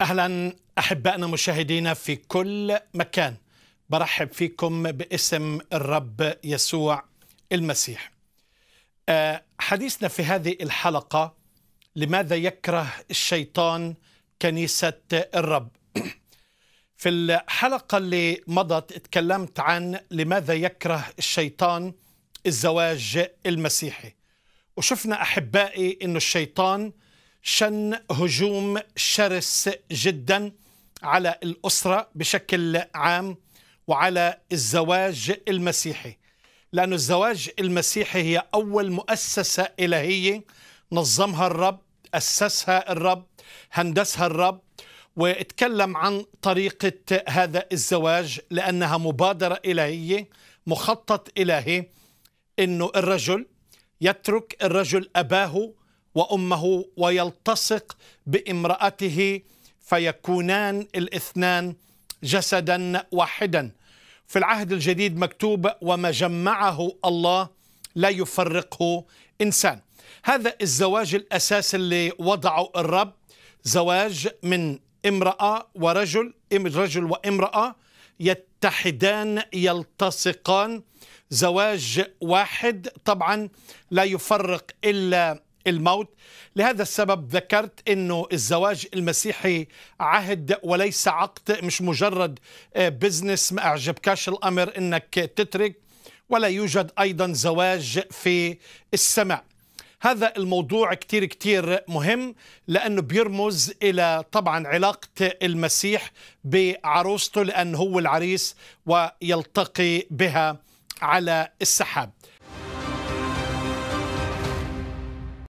اهلا احبائنا مشاهدينا في كل مكان برحب فيكم باسم الرب يسوع المسيح آه، حديثنا في هذه الحلقه لماذا يكره الشيطان كنيسه الرب في الحلقه اللي مضت اتكلمت عن لماذا يكره الشيطان الزواج المسيحي وشفنا احبائي انه الشيطان شن هجوم شرس جدا على الأسرة بشكل عام وعلى الزواج المسيحي لأن الزواج المسيحي هي أول مؤسسة إلهية نظمها الرب أسسها الرب هندسها الرب واتكلم عن طريقة هذا الزواج لأنها مبادرة إلهية مخطط إلهي أنه الرجل يترك الرجل أباه وامه ويلتصق بامراته فيكونان الاثنان جسدا واحدا في العهد الجديد مكتوب وما جمعه الله لا يفرقه انسان هذا الزواج الاساسي اللي وضعه الرب زواج من امراه ورجل رجل وامراه يتحدان يلتصقان زواج واحد طبعا لا يفرق الا الموت لهذا السبب ذكرت أنه الزواج المسيحي عهد وليس عقد مش مجرد بزنس آه، ما اعجبكش الأمر أنك تترك ولا يوجد أيضا زواج في السماء هذا الموضوع كتير كتير مهم لأنه بيرمز إلى طبعا علاقة المسيح بعروسته لأنه هو العريس ويلتقي بها على السحاب